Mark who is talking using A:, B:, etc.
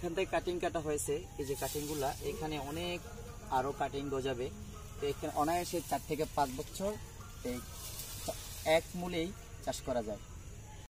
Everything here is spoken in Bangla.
A: এখান থেকে কাটিং কাটা হয়েছে এই যে কাটিংগুলা এখানে অনেক আরও কাটিং গজাবে
B: তো এখানে অনায়াসে চার থেকে পাঁচ বছর এই এক মূলেই চাষ করা যায়